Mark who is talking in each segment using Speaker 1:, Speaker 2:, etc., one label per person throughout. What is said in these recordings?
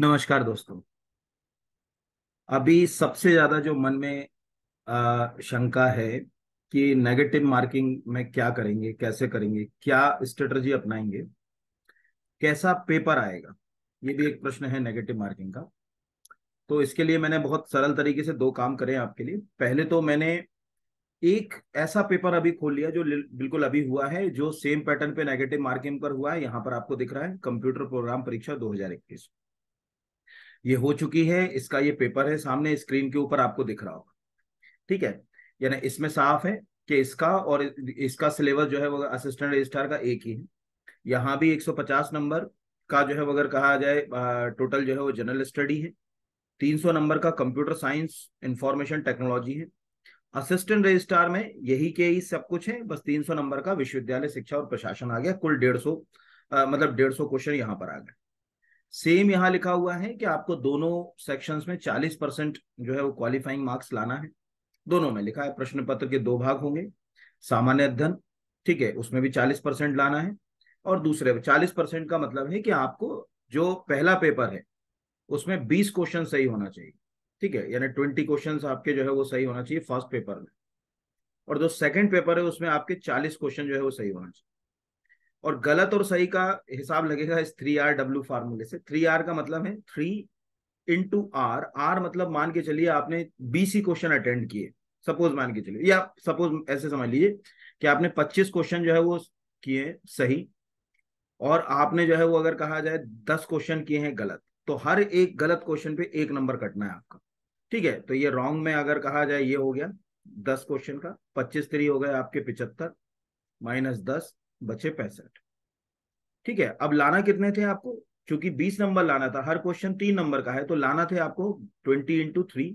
Speaker 1: नमस्कार दोस्तों अभी सबसे ज्यादा जो मन में आ, शंका है कि नेगेटिव मार्किंग में क्या करेंगे कैसे करेंगे क्या स्ट्रेटजी अपनाएंगे कैसा पेपर आएगा ये भी एक प्रश्न है नेगेटिव मार्किंग का तो इसके लिए मैंने बहुत सरल तरीके से दो काम करे आपके लिए पहले तो मैंने एक ऐसा पेपर अभी खोल लिया जो बिल्कुल अभी हुआ है जो सेम पैटर्न पे नेगेटिव मार्किंग पर हुआ है यहाँ पर आपको दिख रहा है कंप्यूटर प्रोग्राम परीक्षा दो ये हो चुकी है इसका ये पेपर है सामने स्क्रीन के ऊपर आपको दिख रहा होगा ठीक है यानी इसमें साफ है कि इसका और इसका सिलेबस जो है वो असिस्टेंट रजिस्ट्रार का एक ही है यहाँ भी 150 नंबर का जो है अगर कहा जाए टोटल जो है वो जनरल स्टडी है 300 नंबर का कंप्यूटर साइंस इंफॉर्मेशन टेक्नोलॉजी है असिस्टेंट रजिस्ट्रार में यही के ही सब कुछ है बस 300 नंबर का विश्वविद्यालय शिक्षा और प्रशासन आ गया कुल डेढ़ सौ मतलब डेढ़ सौ क्वेश्चन यहाँ पर आ गए सेम यहां लिखा हुआ है कि आपको दोनों सेक्शंस में 40 परसेंट जो है वो क्वालिफाइंग मार्क्स लाना है दोनों में लिखा है प्रश्न पत्र के दो भाग होंगे सामान्य अध्ययन ठीक है उसमें भी 40 परसेंट लाना है और दूसरे 40 परसेंट का मतलब है कि आपको जो पहला पेपर है उसमें 20 क्वेश्चन सही होना चाहिए ठीक है यानी ट्वेंटी क्वेश्चन आपके जो है वो सही होना चाहिए फर्स्ट पेपर में और जो सेकेंड पेपर है उसमें आपके चालीस क्वेश्चन जो है वो सही होना चाहिए और गलत और सही का हिसाब लगेगा इस थ्री आर डब्ल्यू फार्मूले से थ्री आर का मतलब है थ्री इंटू आर आर मतलब मान के चलिए आपने बीसी क्वेश्चन अटेंड किए सपोज मान के चलिए या सपोज ऐसे समझ लीजिए कि आपने पच्चीस क्वेश्चन जो है वो किए सही और आपने जो है वो अगर कहा जाए दस क्वेश्चन किए हैं गलत तो हर एक गलत क्वेश्चन पे एक नंबर कटना है आपका ठीक है तो ये रॉन्ग में अगर कहा जाए ये हो गया दस क्वेश्चन का पच्चीस थ्री हो गए आपके पिछहत्तर माइनस दस बचे पैंसठ ठीक है अब लाना कितने थे आपको क्योंकि बीस नंबर लाना था हर क्वेश्चन तीन नंबर का है तो लाना थे आपको ट्वेंटी इंटू थ्री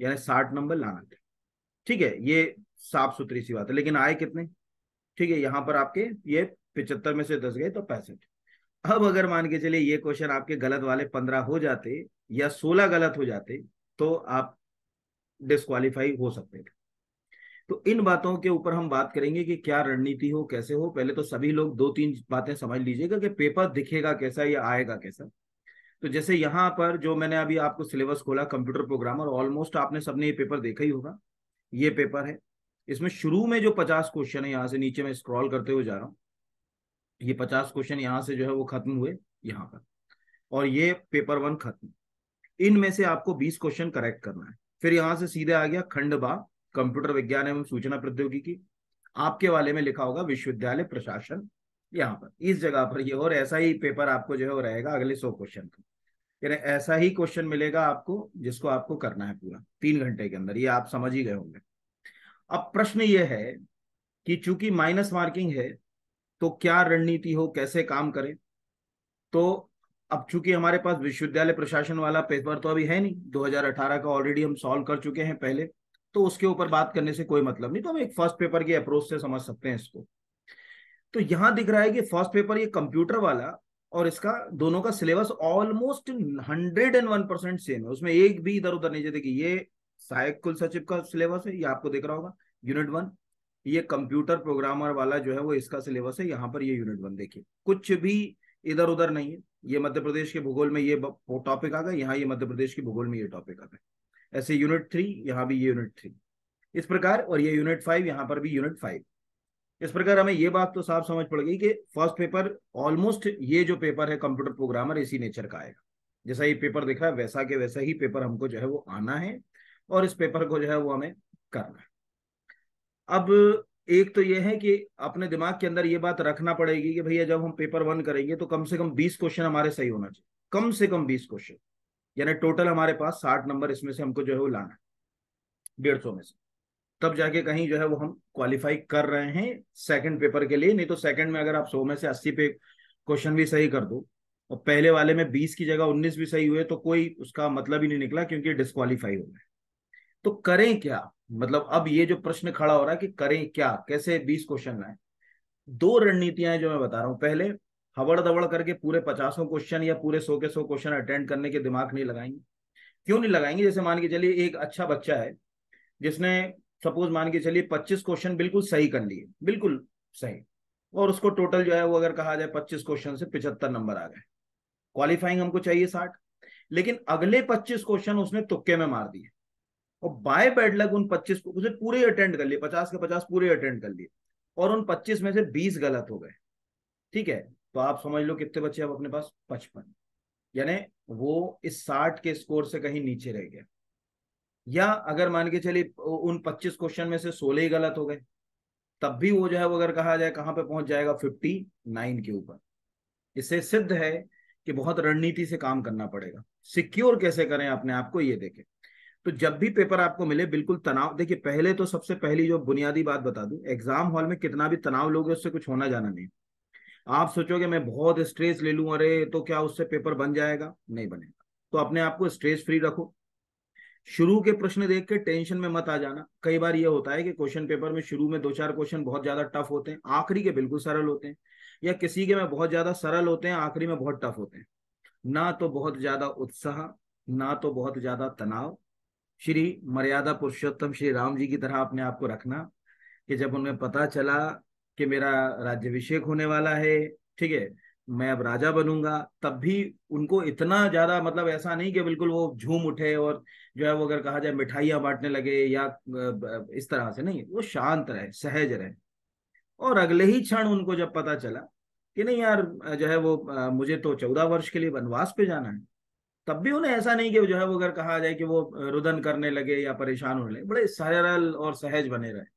Speaker 1: यानी साठ नंबर लाना थे ठीक है ये साफ सुथरी सी बात है लेकिन आए कितने ठीक है यहां पर आपके ये पिचहत्तर में से दस गए तो पैंसठ अब अगर मान के चलिए ये क्वेश्चन आपके गलत वाले पंद्रह हो जाते या सोलह गलत हो जाते तो आप डिस्कालीफाई हो सकते थे तो इन बातों के ऊपर हम बात करेंगे कि क्या रणनीति हो कैसे हो पहले तो सभी लोग दो तीन बातें समझ लीजिएगा कि पेपर दिखेगा कैसा या आएगा कैसा तो जैसे यहाँ पर जो मैंने अभी आपको सिलेबस खोला कंप्यूटर प्रोग्राम और ऑलमोस्ट आपने सबने ये पेपर देखा ही होगा ये पेपर है इसमें शुरू में जो पचास क्वेश्चन है यहाँ से नीचे मैं स्क्रॉल करते हुए जा रहा हूँ ये पचास क्वेश्चन यहाँ से जो है वो खत्म हुए यहाँ पर और ये पेपर वन खत्म इनमें से आपको बीस क्वेश्चन करेक्ट करना है फिर यहाँ से सीधे आ गया खंड बा कंप्यूटर विज्ञान एवं सूचना प्रौद्योगिकी आपके वाले में लिखा होगा विश्वविद्यालय प्रशासन यहाँ पर इस जगह पर ये और ऐसा ही पेपर आपको जो है वो रहेगा अगले सौ क्वेश्चन का यानी ऐसा ही क्वेश्चन मिलेगा आपको जिसको आपको करना है पूरा तीन घंटे के अंदर ये आप समझ ही गए होंगे अब प्रश्न ये है कि चूंकि माइनस मार्किंग है तो क्या रणनीति हो कैसे काम करें तो अब चूंकि हमारे पास विश्वविद्यालय प्रशासन वाला पेपर तो अभी है नहीं 2018 का ऑलरेडी हम सॉल्व कर चुके हैं पहले तो उसके ऊपर बात करने से कोई मतलब नहीं तो हम एक फर्स्ट पेपर के अप्रोच से समझ सकते हैं इसको तो यहां दिख रहा है कि फर्स्ट पेपर ये कंप्यूटर वाला और इसका दोनों का syllabus almost hundred and one percent same है उसमें एक भी इधर उधर नहीं देखिए ये सहायक कुल सचिव का सिलेबस है ये आपको देख रहा होगा यूनिट वन ये कंप्यूटर प्रोग्रामर वाला जो है वो इसका सिलेबस है यहाँ पर ये यूनिट वन देखिए कुछ भी इधर उधर नहीं है ये मध्य प्रदेश के भूगोल में ये टॉपिक आ गया यहाँ ये मध्य प्रदेश के भूगोल में ये टॉपिक आ गए ऐसे यूनिट थ्री यहाँ भी ये यूनिट थ्री इस प्रकार और ये यूनिट फाइव यहाँ पर भी यूनिट फाइव इस प्रकार हमें ये बात तो साफ समझ पड़ गई कि फर्स्ट पेपर ऑलमोस्ट ये जो पेपर है कंप्यूटर प्रोग्रामर इसी नेचर का आएगा जैसा ये पेपर दिख रहा है वैसा के वैसा ही पेपर हमको जो है वो आना है और इस पेपर को जो है वो हमें करना है अब एक तो ये है कि अपने दिमाग के अंदर ये बात रखना पड़ेगी कि भैया जब हम पेपर वन करेंगे तो कम से कम बीस क्वेश्चन हमारे सही होना चाहिए कम से कम बीस क्वेश्चन यानी टोटल हमारे पास साठ नंबर इसमें से हमको जो है वो लाना है डेढ़ सौ में से तब जाके कहीं जो है वो हम क्वालिफाई कर रहे हैं सेकंड पेपर के लिए नहीं तो सेकंड में अगर आप सौ में से अस्सी पे क्वेश्चन भी सही कर दो और पहले वाले में बीस की जगह उन्नीस भी सही हुए तो कोई उसका मतलब ही नहीं निकला क्योंकि डिस्कालीफाई हो गए तो करें क्या मतलब अब ये जो प्रश्न खड़ा हो रहा है कि करें क्या कैसे बीस क्वेश्चन लाए दो रणनीतियां जो मैं बता रहा हूं पहले हवड़ दवड़ करके पूरे पचासों क्वेश्चन या पूरे सौ के सौ क्वेश्चन अटेंड करने के दिमाग नहीं लगाएंगे क्यों नहीं लगाएंगे जैसे मान के चलिए एक अच्छा बच्चा है जिसने सपोज मान के चलिए पच्चीस क्वेश्चन बिल्कुल सही कर लिए बिल्कुल सही और उसको टोटल जो है वो अगर कहा जाए पच्चीस क्वेश्चन से पिछहत्तर नंबर आ गए क्वालिफाइंग हमको चाहिए साठ लेकिन अगले पच्चीस क्वेश्चन उसने तुक्के में मार दिए और बाय बैड लग उन पच्चीस उसे पूरे अटेंड कर लिए पचास के पचास पूरे अटेंड कर लिए और उन पच्चीस में से बीस गलत हो गए ठीक है तो आप समझ लो कितने बचे अब अपने पास पचपन यानी वो इस साठ के स्कोर से कहीं नीचे रह गया या अगर मान के चलिए उन पच्चीस क्वेश्चन में से सोलह ही गलत हो गए तब भी वो जो है वो अगर कहा जाए कहाँ पे पहुंच जाएगा फिफ्टी नाइन के ऊपर इससे सिद्ध है कि बहुत रणनीति से काम करना पड़ेगा सिक्योर कैसे करें अपने आप को ये देखें तो जब भी पेपर आपको मिले बिल्कुल तनाव देखिए पहले तो सबसे पहली जो बुनियादी बात बता दूं एग्जाम हॉल में कितना भी तनाव लोगे उससे कुछ होना जाना नहीं आप सोचोगे मैं बहुत स्ट्रेस ले लू अरे तो क्या उससे पेपर बन जाएगा नहीं बनेगा तो अपने आप को स्ट्रेस फ्री रखो शुरू के प्रश्न देख के टेंशन में मत आ जाना कई बार यह होता है कि क्वेश्चन पेपर में शुरू में दो चार क्वेश्चन बहुत ज्यादा टफ होते हैं आखिरी के बिल्कुल सरल होते हैं या किसी के में बहुत ज्यादा सरल होते हैं आखिरी में बहुत टफ होते हैं ना तो बहुत ज्यादा उत्साह ना तो बहुत ज्यादा तनाव श्री मर्यादा पुरुषोत्तम श्री राम जी की तरह अपने आप को रखना कि जब उन्हें पता चला कि मेरा राज्यभिषेक होने वाला है ठीक है मैं अब राजा बनूंगा तब भी उनको इतना ज्यादा मतलब ऐसा नहीं कि बिल्कुल वो झूम उठे और जो है वो अगर कहा जाए मिठाइयाँ बांटने लगे या इस तरह से नहीं वो शांत रहे सहज रहे और अगले ही क्षण उनको जब पता चला कि नहीं यार जो है वो मुझे तो चौदह वर्ष के लिए वनवास पे जाना है तब भी उन्हें ऐसा नहीं कि जो है वो अगर कहा जाए कि वो रुदन करने लगे या परेशान होने लगे बड़े सरल और सहज बने रहे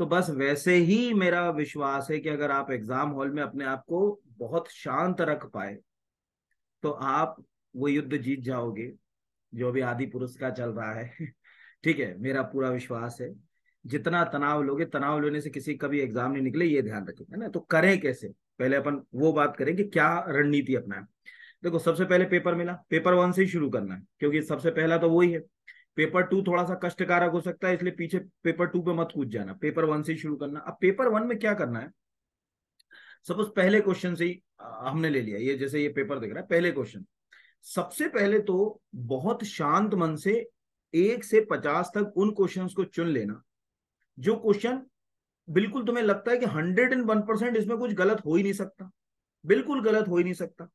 Speaker 1: तो बस वैसे ही मेरा विश्वास है कि अगर आप एग्जाम हॉल में अपने आप को बहुत शांत रख पाए तो आप वो युद्ध जीत जाओगे जो भी आदि पुरुष का चल रहा है ठीक है मेरा पूरा विश्वास है जितना तनाव लोगे तनाव लेने से किसी का भी एग्जाम नहीं निकले ये ध्यान रखें है ना तो करें कैसे पहले अपन वो बात करें कि क्या रणनीति अपना है देखो सबसे पहले पेपर मिला पेपर वन से ही शुरू करना है क्योंकि सबसे पहला तो वही है पेपर टू थोड़ा सा कष्टकारक हो सकता है इसलिए पीछे पेपर टू पे मत कूद जाना पेपर वन से शुरू करना अब पेपर वन में क्या करना है सपोज पहले क्वेश्चन से ही हमने ले लिया ये जैसे ये पेपर देख रहा है पहले क्वेश्चन सबसे पहले तो बहुत शांत मन से एक से पचास तक उन क्वेश्चन को चुन लेना जो क्वेश्चन बिल्कुल तुम्हें लगता है कि हंड्रेड एंड वन परसेंट इसमें कुछ गलत हो ही नहीं सकता बिल्कुल गलत हो ही नहीं सकता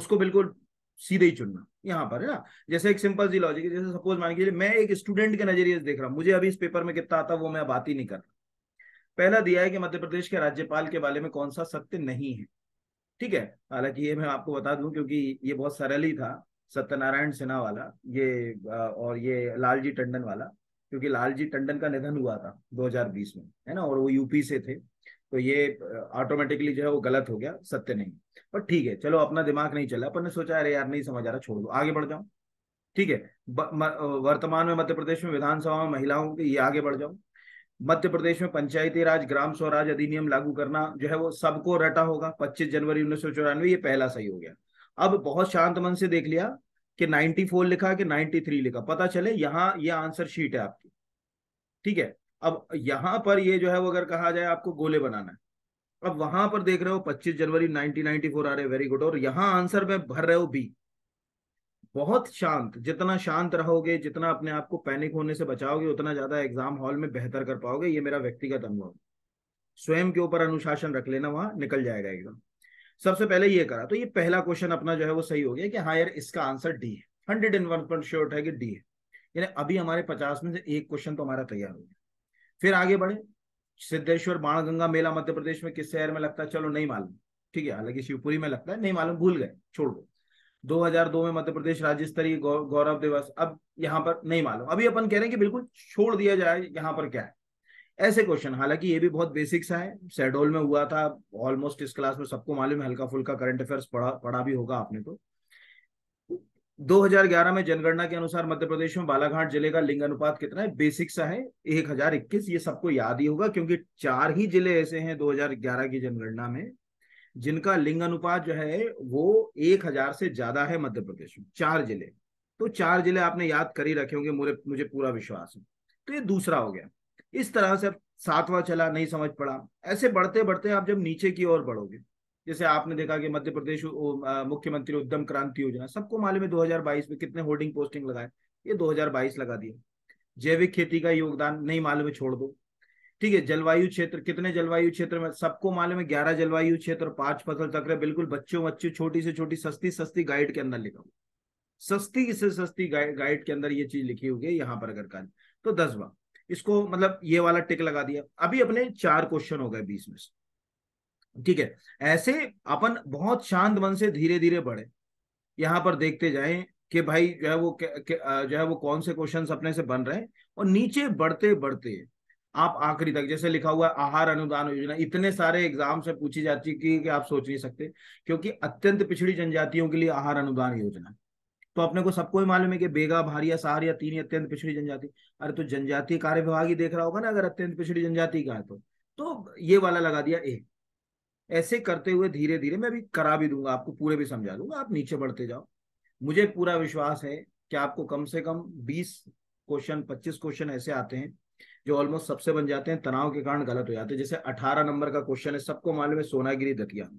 Speaker 1: उसको बिल्कुल सीधे ही चुनना यहाँ पर है ना जैसे एक सिंपल सी लॉजिक है जैसे सपोज मान लीजिए मैं एक स्टूडेंट के नजरिए देख रहा हूँ मुझे अभी इस पेपर में कितना आता वो मैं बात ही नहीं कर रहा पहला दिया है कि मध्य प्रदेश के राज्यपाल के बारे में कौन सा सत्य नहीं है ठीक है हालांकि ये मैं आपको बता दूं क्योंकि ये बहुत सरल ही था सत्यनारायण सिन्हा वाला ये और ये लालजी टंडन वाला क्योंकि लालजी टंडन का निधन हुआ था 2020 में है ना और वो यूपी से थे तो ये ऑटोमेटिकली जो है वो गलत हो गया सत्य नहीं पर ठीक है चलो अपना दिमाग नहीं चला अपन ने सोचा अरे यार नहीं समझ आ रहा छोड़ दो आगे बढ़ जाऊं ठीक है वर्तमान में मध्य प्रदेश में विधानसभा में महिलाओं के ये आगे बढ़ जाऊं मध्य प्रदेश में पंचायती राज ग्राम स्वराज अधिनियम लागू करना जो है वो सबको रटा होगा 25 जनवरी उन्नीस ये पहला सही हो गया अब बहुत शांत मन से देख लिया कि 94 लिखा कि 93 लिखा पता चले यहाँ ये यह आंसर शीट है आपकी ठीक है अब यहां पर ये जो है वो अगर कहा जाए आपको गोले बनाना है अब वहां पर देख रहे हो 25 जनवरी 1994 आ रहे वेरी गुड और यहां आंसर में भर रहे हो बी बहुत शांत जितना शांत रहोगे जितना अपने आप को पैनिक होने से बचाओगे उतना ज्यादा एग्जाम हॉल में बेहतर कर पाओगे ये मेरा व्यक्तिगत अनुभव स्वयं के ऊपर अनुशासन रख लेना वहां निकल जाएगा एग्जाम सबसे पहले ये करा तो ये पहला क्वेश्चन अपना जो है वो सही हो गया कि हाँ यार इसका आंसर डी है हंड्रेड एंड वन पर श्योर है कि डी है यानी अभी हमारे पचास में से एक क्वेश्चन तो हमारा तैयार हो गया फिर आगे बढ़े सिद्धेश्वर बाणगंगा मेला मध्य प्रदेश में किस शहर में लगता है चलो नहीं मालूम ठीक है हालांकि शिवपुरी में लगता है नहीं मालूम भूल गए छोड़ दो 2002 में मध्य प्रदेश राज्य स्तरीय गौरव दिवस अब यहाँ पर नहीं मालूम अभी अपन कह रहे हैं कि बिल्कुल छोड़ दिया जाए यहाँ पर क्या है ऐसे क्वेश्चन हालांकि ये भी बहुत बेसिक सा है शेडोल में हुआ था ऑलमोस्ट इस क्लास में सबको मालूम है हल्का फुल्का करंट अफेयर्स पढ़ा पढ़ा भी होगा आपने तो 2011 में जनगणना के अनुसार मध्य प्रदेश में बालाघाट जिले का लिंग अनुपात कितना है बेसिक सा है इक्कीस ये सबको याद ही होगा क्योंकि चार ही जिले ऐसे हैं 2011 की जनगणना में जिनका लिंग अनुपात जो है वो एक हजार से ज्यादा है मध्य प्रदेश में चार जिले तो चार जिले आपने याद कर ही रखे होंगे मुझे मुझे पूरा विश्वास है तो ये दूसरा हो गया इस तरह से अब सातवां चला नहीं समझ पड़ा ऐसे बढ़ते बढ़ते आप जब नीचे की ओर बढ़ोगे जैसे आपने देखा कि मध्य प्रदेश मुख्यमंत्री उद्यम क्रांति योजना सबको मालूम है 2022 में कितने होर्डिंग पोस्टिंग लगाए ये 2022 लगा दिए जैविक खेती का योगदान नहीं मालूम है छोड़ दो ठीक है जलवायु क्षेत्र कितने जलवायु क्षेत्र में सबको मालूम है ग्यारह जलवायु क्षेत्र पांच फसल चक्र बिल्कुल बच्चों बच्चों छोटी से छोटी सस्ती सस्ती गाइड के अंदर लिखा हुआ सस्ती से सस्ती गाइड के अंदर ये चीज लिखी हुई है यहाँ पर अगर कल तो दस बार इसको मतलब ये वाला टिक लगा दिया अभी अपने चार क्वेश्चन हो गए बीस में से ठीक है ऐसे अपन बहुत शांत मन से धीरे धीरे बढ़े यहाँ पर देखते जाए कि भाई जो है वो जो है वो कौन से क्वेश्चन अपने से बन रहे हैं और नीचे बढ़ते बढ़ते आप आखिरी तक जैसे लिखा हुआ है आहार अनुदान योजना इतने सारे एग्जाम से पूछी जाती है कि आप सोच नहीं सकते क्योंकि अत्यंत पिछड़ी जनजातियों के लिए आहार अनुदान योजना तो अपने को सबको ही मालूम है कि बेगा भारिया या तीन अत्यंत पिछड़ी जनजाति अरे तो जनजातीय कार्य विभाग ही देख रहा होगा ना अगर अत्यंत पिछड़ी जनजाति का है तो, तो ये वाला लगा दिया ए ऐसे करते हुए धीरे धीरे मैं भी करा भी दूंगा आपको पूरे भी समझा दूंगा आप नीचे बढ़ते जाओ मुझे पूरा विश्वास है कि आपको कम से कम बीस क्वेश्चन पच्चीस क्वेश्चन ऐसे आते हैं जो ऑलमोस्ट सबसे बन जाते हैं तनाव के कारण गलत हो जाते हैं जैसे अठारह नंबर का क्वेश्चन है सबको मालूम है सोनागिरी दतिया में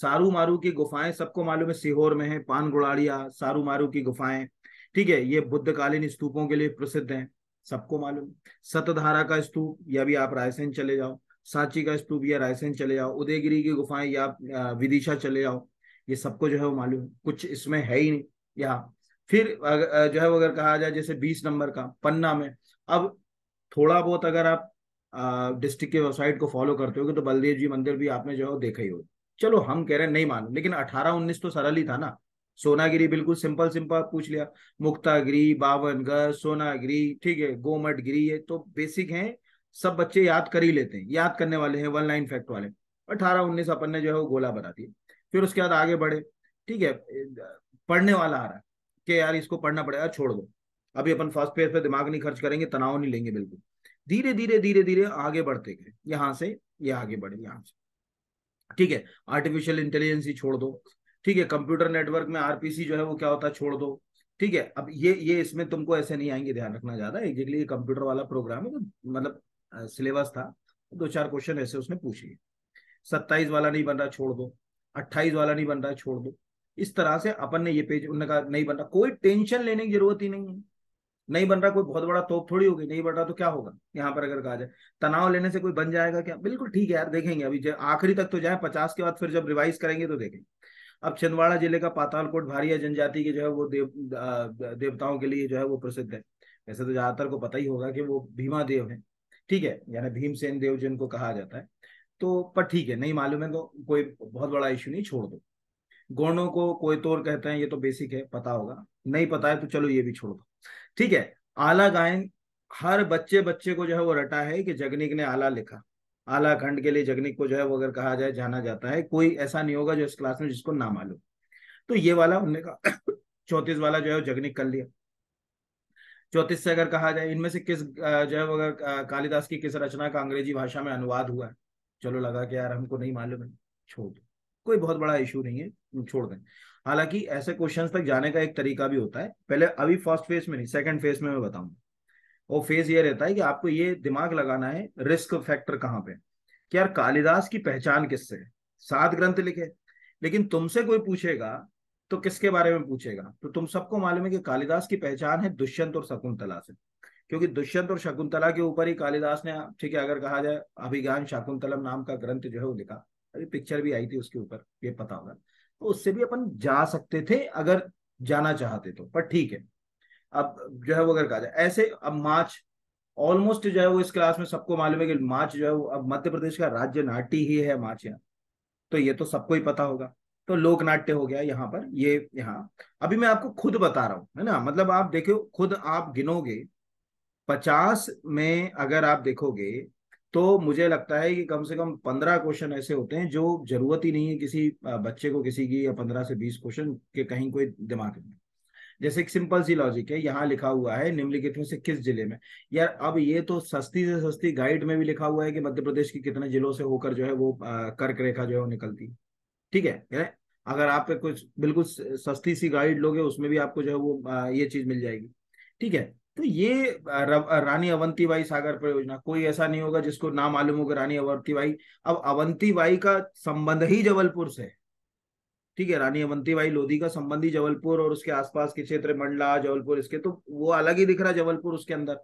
Speaker 1: सारू मारू की गुफाएं सबको मालूम है सीहोर में है पान गुड़ाड़िया सारू मारू की गुफाएं ठीक है ये बुद्धकालीन स्तूपों के लिए प्रसिद्ध हैं सबको मालूम सतधारा का स्तूप यह भी आप रायसेन चले जाओ सांची का स्तूप या रायसेन चले जाओ उदयगिरी की गुफाएं या विदिशा चले जाओ ये सबको जो है वो मालूम कुछ इसमें है ही नहीं यहाँ फिर जो है वो अगर कहा जाए जैसे बीस नंबर का पन्ना में अब थोड़ा बहुत अगर आप डिस्ट्रिक्ट के वेबसाइट को फॉलो करते हो तो बलदेव जी मंदिर भी आपने जो है देखा ही हो चलो हम कह रहे हैं नहीं मानो लेकिन अठारह उन्नीस तो सरल ही था ना सोनागिरी बिल्कुल सिंपल सिंपल पूछ लिया मुक्तागिरी बावनगढ़ सोनागिरी ठीक है गोमट गिरी ये तो बेसिक हैं सब बच्चे याद कर ही लेते हैं याद करने वाले हैं वन लाइन फैक्ट वाले अठारह उन्नीस अपन ने जो है वो गोला बना दिया फिर उसके बाद आगे बढ़े ठीक है पढ़ने वाला आ रहा है कि यार इसको पढ़ना पड़ेगा छोड़ दो अभी अपन फर्स्ट पेज पे दिमाग नहीं खर्च करेंगे तनाव नहीं लेंगे बिल्कुल धीरे धीरे धीरे धीरे आगे बढ़ते गए यहाँ से ये यह आगे बढ़े यहाँ से ठीक है आर्टिफिशियल इंटेलिजेंस ही छोड़ दो ठीक है कंप्यूटर नेटवर्क में आरपीसी जो है वो क्या होता है छोड़ दो ठीक है अब ये ये इसमें तुमको ऐसे नहीं आएंगे ध्यान रखना ज्यादा एक्जेक्टली कंप्यूटर वाला प्रोग्राम है तो मतलब सिलेबस था दो चार क्वेश्चन ऐसे उसने पूछ लिए सत्ताईस वाला नहीं बन रहा छोड़ दो अट्ठाईस वाला नहीं बन रहा छोड़ दो इस तरह से अपन ने ये पेज उन्होंने कहा नहीं बन रहा कोई टेंशन लेने की जरूरत ही नहीं है नहीं बन रहा कोई बहुत बड़ा तोप थोड़ी होगी नहीं बन रहा तो क्या होगा यहाँ पर अगर कहा जाए तनाव लेने से कोई बन जाएगा क्या बिल्कुल ठीक है यार देखेंगे अभी आखिरी तक तो जाए पचास के बाद फिर जब रिवाइज करेंगे तो देखेंगे अब छिंदवाड़ा जिले का पातालकोट भारिया जनजाति के जो है वो देव देवताओं के लिए जो है वो प्रसिद्ध है वैसे तो ज्यादातर को पता ही होगा कि वो भीमा देव है ठीक है यानी भीमसेन देव जिनको कहा जाता है तो पर ठीक है नहीं मालूम है तो कोई बहुत बड़ा इश्यू नहीं छोड़ दो गौणों को कोई तोर कहते हैं ये तो बेसिक है पता होगा नहीं पता है तो चलो ये भी छोड़ दो ठीक है आला गायन हर बच्चे बच्चे को जो है वो रटा है कि जगनिक ने आला लिखा आला खंड के लिए जगनिक को जो है वो अगर कहा जाए जाना जाता है कोई ऐसा नहीं होगा जो इस क्लास में जिसको ना मालूम तो ये वाला उन्होंने कहा चौतीस वाला जो है वो जगनिक कर लिया चौतीस से अगर कहा जाए इनमें से किस जो है अगर कालिदास की किस रचना का अंग्रेजी भाषा में अनुवाद हुआ है चलो लगा कि यार हमको नहीं मालूम है छोड़ दो कोई बहुत बड़ा इशू नहीं है छोड़ दें हालांकि ऐसे क्वेश्चंस तक जाने का एक तरीका भी होता है पहले अभी फर्स्ट फेज में नहीं सेकंड फेज में मैं बताऊंगा वो फेज ये रहता है कि आपको ये दिमाग लगाना है रिस्क फैक्टर कहाँ पे कि यार कालिदास की पहचान किससे सात ग्रंथ लिखे लेकिन तुमसे कोई पूछेगा तो किसके बारे में पूछेगा तो तुम सबको मालूम है कि कालिदास की पहचान है दुष्यंत और शकुंतला से क्योंकि दुष्यंत और शकुंतला के ऊपर ही कालिदास ने ठीक है अगर कहा जाए अभिज्ञान शाकुंतलम नाम का ग्रंथ जो है वो लिखा अभी पिक्चर भी आई थी उसके ऊपर ये पता होगा तो उससे भी अपन जा सकते थे अगर जाना चाहते तो पर ठीक है अब जो है वो अगर कहा जाए ऐसे अब माच ऑलमोस्ट जो है वो इस क्लास में सबको मालूम है कि माच जो है वो अब मध्य प्रदेश का राज्य नाटी ही है माच यहाँ तो ये तो सबको ही पता होगा तो लोक नाट्य हो गया यहाँ पर ये यहाँ अभी मैं आपको खुद बता रहा हूँ है ना मतलब आप देखो खुद आप गिनोगे पचास में अगर आप देखोगे तो मुझे लगता है कि कम से कम पंद्रह क्वेश्चन ऐसे होते हैं जो जरूरत ही नहीं है किसी बच्चे को किसी की या पंद्रह से बीस क्वेश्चन के कहीं कोई दिमाग में जैसे एक सिंपल सी लॉजिक है यहाँ लिखा हुआ है निम्नलिखित में से किस जिले में यार अब ये तो सस्ती से सस्ती गाइड में भी लिखा हुआ है कि मध्य प्रदेश के कितने जिलों से होकर जो है वो कर्क रेखा जो है वो निकलती है ठीक है क्या अगर आप कुछ बिल्कुल सस्ती सी गाइड लोगे उसमें भी आपको जो है वो ये चीज मिल जाएगी ठीक है तो ये रानी अवंतीबाई सागर परियोजना कोई ऐसा नहीं होगा जिसको ना मालूम होगा रानी अवंतीबाई अब अवंतीबाई का संबंध ही जबलपुर से ठीक है रानी अवंतीबाई लोधी का संबंध ही जबलपुर और उसके आसपास के क्षेत्र मंडला जबलपुर इसके तो वो अलग ही दिख रहा है जबलपुर उसके अंदर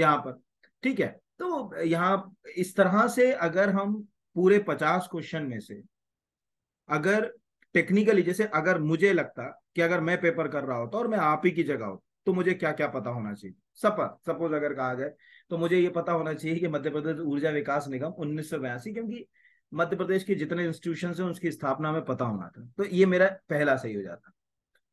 Speaker 1: यहाँ पर ठीक है तो यहाँ इस तरह से अगर हम पूरे पचास क्वेश्चन में से अगर टेक्निकली जैसे अगर मुझे लगता कि अगर मैं पेपर कर रहा होता और मैं आप ही की जगह हो तो मुझे क्या क्या पता होना चाहिए सपा सपोज अगर कहा जाए तो मुझे ये पता होना चाहिए कि मध्य प्रदेश ऊर्जा विकास निगम उन्नीस सौ बयासी क्योंकि मध्य प्रदेश के जितने इंस्टीट्यूशन है उसकी स्थापना में पता होना था तो ये मेरा पहला सही हो जाता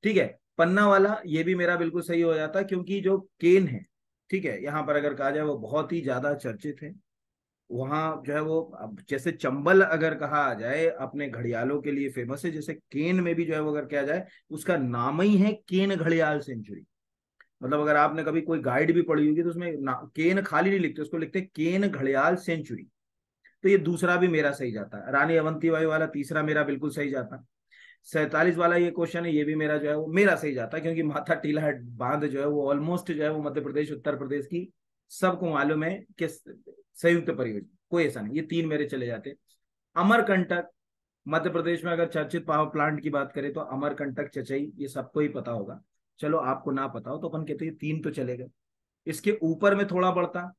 Speaker 1: ठीक है पन्ना वाला ये भी मेरा बिल्कुल सही हो जाता क्योंकि जो केन है ठीक है यहाँ पर अगर कहा जाए वो बहुत ही ज्यादा चर्चित है वहां जो है वो जैसे चंबल अगर कहा जाए अपने घड़ियालों के लिए फेमस है जैसे केन में भी जो है वो अगर किया जाए उसका नाम ही है केन घड़ियाल सेंचुरी मतलब अगर आपने कभी कोई गाइड भी पढ़ी होगी तो उसमें केन खाली नहीं लिखते उसको लिखते केन घड़ियाल सेंचुरी तो ये दूसरा भी मेरा सही जाता है रानी अवंतीबाई वाला तीसरा मेरा बिल्कुल सही जाता सैतालीस वाला ये क्वेश्चन है ये भी मेरा जो है वो मेरा सही जाता है क्योंकि माथा टीला बांध जो है वो ऑलमोस्ट जो है वो मध्य प्रदेश उत्तर प्रदेश की सबको मालूम है कि संयुक्त परियोजना कोई ऐसा नहीं ये तीन मेरे चले जाते अमरकंटक मध्य प्रदेश में अगर चर्चित पावर प्लांट की बात करें तो अमरकंटक चचई ये सबको ही पता होगा चलो आपको ना पता हो तो अपन कहते हैं तीन तो चले गए इसके ऊपर में थोड़ा बढ़ता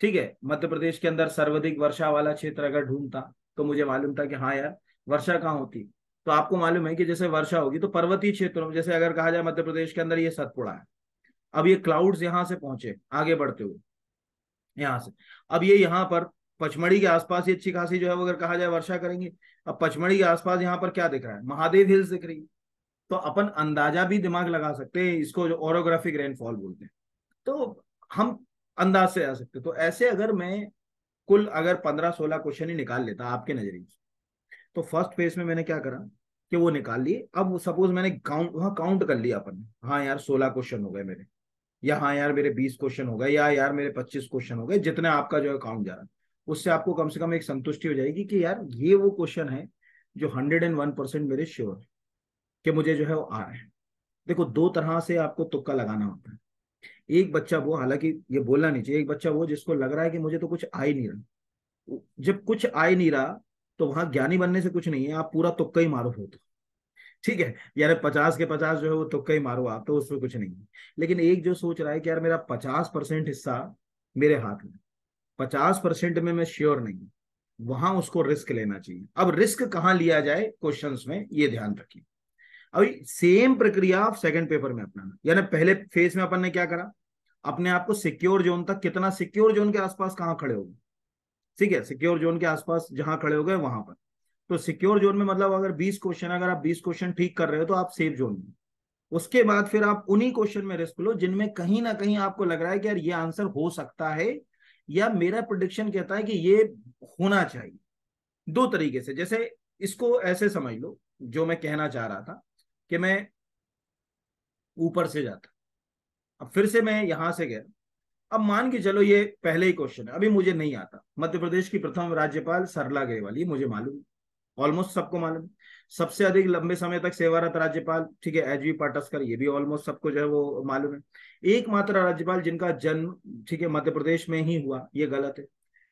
Speaker 1: ठीक है मध्य प्रदेश के अंदर सर्वाधिक वर्षा वाला क्षेत्र अगर ढूंढता तो मुझे मालूम था कि हाँ यार वर्षा कहाँ होती तो आपको मालूम है कि जैसे वर्षा होगी तो पर्वतीय क्षेत्रों में जैसे अगर कहा जाए मध्य प्रदेश के अंदर ये सतपुड़ा है अब ये क्लाउड्स यहाँ से पहुंचे आगे बढ़ते हुए यहाँ से अब ये यहाँ पर पचमढ़ी के आसपास ही अच्छी खासी जो है वो अगर कहा जाए वर्षा करेंगे अब पचमढ़ी के आसपास यहाँ पर क्या दिख रहा है महादेव हिल्स दिख रही है तो अपन अंदाजा भी दिमाग लगा सकते हैं इसको जो ओरोग्राफिक रेनफॉल बोलते हैं तो हम अंदाज से आ सकते तो ऐसे अगर मैं कुल अगर पंद्रह सोलह क्वेश्चन ही निकाल लेता आपके नजरिए तो फर्स्ट फेज में मैंने क्या करा कि वो निकाल लिए अब सपोज मैंने काउंट वहां काउंट कर लिया अपन हाँ यार सोलह क्वेश्चन हो गए मेरे या हाँ यार मेरे बीस क्वेश्चन हो गए या यार मेरे पच्चीस क्वेश्चन हो गए जितने आपका जो है काउंट जा रहा है उससे आपको कम से कम एक संतुष्टि हो जाएगी कि यार ये वो क्वेश्चन है जो हंड्रेड एंड वन परसेंट मेरे श्योर है कि मुझे जो है वो आ रहे हैं देखो दो तरह से आपको तुक्का लगाना होता है एक बच्चा वो हालांकि ये बोलना नहीं चाहिए एक बच्चा वो जिसको लग रहा है कि मुझे तो कुछ आ ही नहीं रहा जब कुछ आ ही नहीं रहा तो वहां ज्ञानी बनने से कुछ नहीं है आप पूरा तुक्का ही मारो हो तो ठीक है यार पचास के पचास जो है वो तुक्का ही मारो आप तो उसमें कुछ नहीं है लेकिन एक जो सोच रहा है कि यार मेरा पचास परसेंट हिस्सा मेरे हाथ में पचास परसेंट में मैं श्योर नहीं हूं वहां उसको रिस्क लेना चाहिए अब रिस्क कहाँ लिया जाए क्वेश्चन में ये ध्यान रखिए अभी सेम प्रक्रिया आप सेकंड पेपर में अपनाना यानी पहले फेज में अपन ने क्या करा अपने आप को सिक्योर जोन तक कितना सिक्योर जोन के आसपास कहाँ खड़े हो ठीक है सिक्योर जोन के आसपास जहां खड़े हो गए वहां पर तो सिक्योर जोन में मतलब अगर 20 क्वेश्चन अगर आप 20 क्वेश्चन ठीक कर रहे हो तो आप सेफ जोन में उसके बाद फिर आप उन्हीं क्वेश्चन में रिस्क लो जिनमें कहीं ना कहीं आपको लग रहा है कि यार ये आंसर हो सकता है या मेरा प्रोडिक्शन कहता है कि ये होना चाहिए दो तरीके से जैसे इसको ऐसे समझ लो जो मैं कहना चाह रहा था कि मैं ऊपर से जाता अब फिर से मैं यहां से गया अब मान के चलो ये पहले ही क्वेश्चन है अभी मुझे नहीं आता मध्य प्रदेश की प्रथम राज्यपाल सरला गए वाली मुझे मालूम ऑलमोस्ट सबको मालूम सबसे अधिक लंबे समय तक सेवारत राज्यपाल ठीक है एच वी पाटस्कर ये भी ऑलमोस्ट सबको जो है वो मालूम है एकमात्र राज्यपाल जिनका जन्म ठीक है मध्य प्रदेश में ही हुआ ये गलत है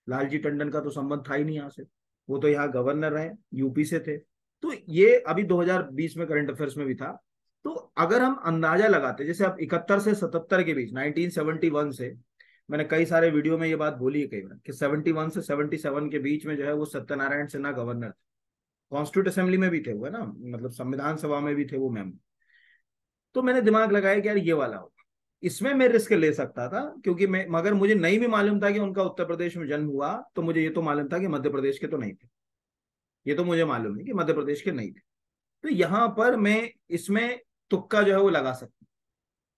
Speaker 1: लालजी टंडन का तो संबंध था ही नहीं यहाँ से वो तो यहाँ गवर्नर रहे यूपी से थे तो ये अभी 2020 में करंट अफेयर्स में भी था तो अगर हम अंदाजा लगाते जैसे आप इकहत्तर से सतहत्तर के बीच 1971 से मैंने कई सारे वीडियो में ये बात बोली है कई बार कि 71 से 77 के बीच में जो है वो सत्यनारायण सिन्हा गवर्नर थे कॉन्स्टिट्यूट असेंबली में भी थे वो है ना मतलब संविधान सभा में भी थे वो मैम तो मैंने दिमाग लगाया कि यार ये वाला होगा इसमें मैं रिस्क ले सकता था क्योंकि मैं मगर मुझे नहीं भी मालूम था कि उनका उत्तर प्रदेश में जन्म हुआ तो मुझे ये तो मालूम था कि मध्य प्रदेश के तो नहीं थे ये तो मुझे मालूम है कि मध्य प्रदेश के नहीं थे तो यहाँ पर मैं इसमें तुक्का जो है वो लगा सकता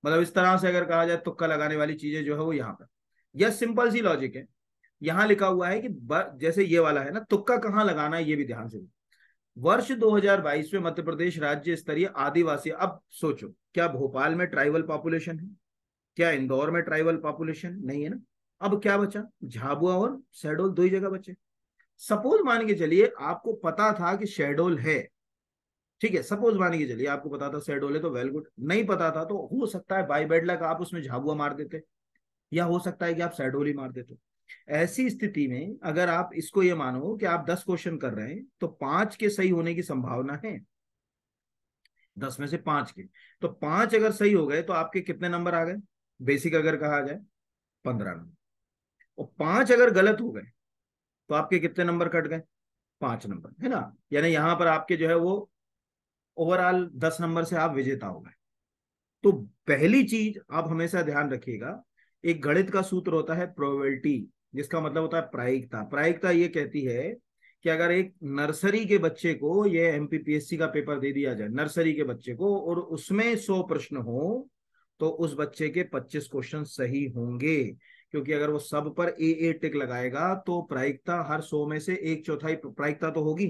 Speaker 1: मतलब इस तरह से अगर कहा जाए तुक्का लगाने वाली चीजें जो है वो यहाँ पर यह सिंपल सी लॉजिक है यहाँ लिखा हुआ है कि जैसे ये वाला है ना तुक्का कहाँ लगाना है ये भी ध्यान से वर्ष 2022 में मध्य प्रदेश राज्य स्तरीय आदिवासी अब सोचो क्या भोपाल में ट्राइबल पॉपुलेशन है क्या इंदौर में ट्राइबल पॉपुलेशन नहीं है ना अब क्या बचा झाबुआ और शहडोल दो ही जगह बचे सपोज मान के चलिए आपको पता था कि शेडोल है ठीक है सपोज मान के चलिए आपको पता था शेडोल है तो वेल गुड नहीं पता था तो हो सकता है बाई बेड लक आप उसमें झाबुआ मार देते या हो सकता है कि आप शेडोल ही मार देते ऐसी स्थिति में अगर आप इसको ये मानो कि आप दस क्वेश्चन कर रहे हैं तो पांच के सही होने की संभावना है दस में से पांच के तो पांच अगर सही हो गए तो आपके कितने नंबर आ गए बेसिक अगर कहा जाए पंद्रह नंबर और पांच अगर गलत हो गए तो आपके कितने नंबर कट गए पांच नंबर है ना यानी यहां पर आपके जो है वो ओवरऑल दस नंबर से आप विजेता हो गए तो पहली चीज आप हमेशा ध्यान रखिएगा एक गणित का सूत्र होता है प्रोबेबिलिटी जिसका मतलब होता है प्रायिकता प्रायिकता ये कहती है कि अगर एक नर्सरी के बच्चे को ये एमपीपीएससी का पेपर दे दिया जाए नर्सरी के बच्चे को और उसमें सौ प्रश्न हो तो उस बच्चे के पच्चीस क्वेश्चन सही होंगे क्योंकि अगर वो सब पर ए ए टिक लगाएगा तो प्रायिकता हर सौ में से एक चौथाई प्रायिकता तो होगी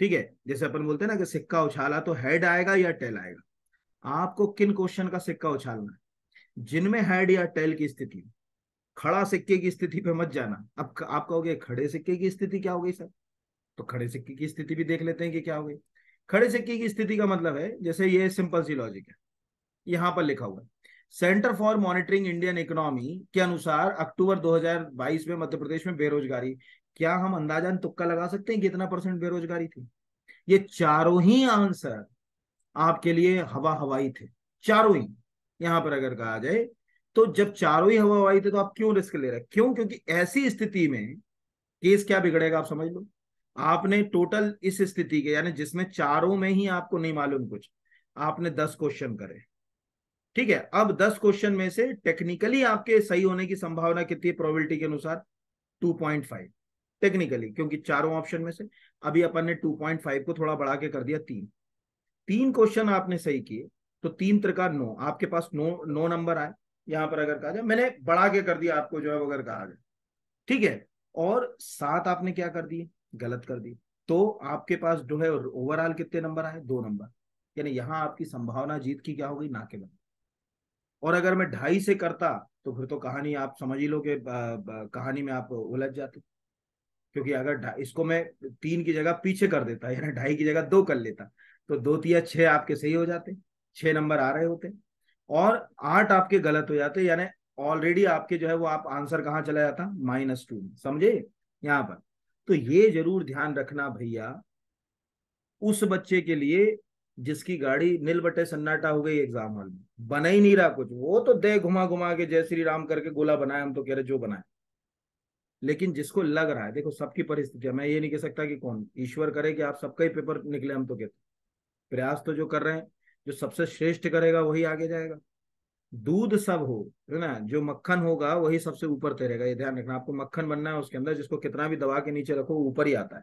Speaker 1: ठीक है जैसे अपन बोलते हैं ना कि सिक्का उछाला तो हेड आएगा या टेल आएगा आपको किन क्वेश्चन का सिक्का उछालना है जिनमें हेड या टेल की स्थिति खड़ा सिक्के की स्थिति पे मत जाना अब आप कहोगे खड़े सिक्के की स्थिति क्या हो गई सर तो खड़े सिक्के की स्थिति भी देख लेते हैं कि क्या हो गई खड़े सिक्के की स्थिति का मतलब है जैसे ये सिंपल सी लॉजिक है यहाँ पर लिखा हुआ है centre for monitoring Indian economy के अनुसार अक्टूबर 2022 में मध्य प्रदेश में बेरोजगारी क्या हम अंदाजा तुक्का लगा सकते हैं कितना परसेंट बेरोजगारी थी ये चारों ही आंसर आपके लिए हवा हवाई थे चारों ही यहां पर अगर कहा जाए तो जब चारों ही हवा आई थे तो आप क्यों रिस्क ले रहे हैं क्यों क्योंकि ऐसी स्थिति में केस क्या बिगड़ेगा आप समझ लो आपने टोटल इस स्थिति के यानी जिसमें चारों में ही आपको नहीं मालूम कुछ आपने दस क्वेश्चन करे ठीक है अब दस क्वेश्चन में से टेक्निकली आपके सही होने की संभावना कितनी है प्रोबेबिलिटी के अनुसार टू पॉइंट फाइव टेक्निकली क्योंकि चारों ऑप्शन में से अभी अपन ने टू पॉइंट फाइव को थोड़ा बढ़ा के कर दिया तीन तीन क्वेश्चन आपने सही किए तो तीन त्रिका नो आपके पास नो नो नंबर आए यहां पर अगर कहा जाए मैंने बढ़ा के कर दिया आपको जो है वो अगर कहा जाए ठीक है और सात आपने क्या कर दिए गलत कर दी तो आपके पास जो है ओवरऑल कितने नंबर आए दो नंबर यानी यहां आपकी संभावना जीत की क्या हो गई ना के बंद और अगर मैं ढाई से करता तो फिर तो कहानी आप समझ ही लो कि कहानी में आप उलझ जाते क्योंकि अगर इसको मैं तीन की जगह पीछे कर देता यानी ढाई की जगह दो कर लेता तो दो तिया छह आपके सही हो जाते छह नंबर आ रहे होते और आठ आपके गलत हो जाते यानी ऑलरेडी आपके जो है वो आप आंसर कहाँ चला जाता माइनस टू समझे यहाँ पर तो ये जरूर ध्यान रखना भैया उस बच्चे के लिए जिसकी गाड़ी नील बटे सन्नाटा हो गई एग्जाम हॉल में बना ही नहीं रहा कुछ वो तो दे घुमा घुमा के जय श्री राम करके गोला बनाए हम तो कह रहे जो बनाए लेकिन जिसको लग रहा है देखो सबकी परिस्थितियां मैं ये नहीं कह सकता कि कौन ईश्वर करे कि आप सबका ही पेपर निकले हम तो कहते प्रयास तो जो कर रहे हैं जो सबसे श्रेष्ठ करेगा वही आगे जाएगा दूध सब हो है ना जो मक्खन होगा वही सबसे ऊपर तैरेगा ये ध्यान रखना आपको मक्खन बनना है उसके अंदर जिसको कितना भी दबा के नीचे रखो ऊपर ही आता है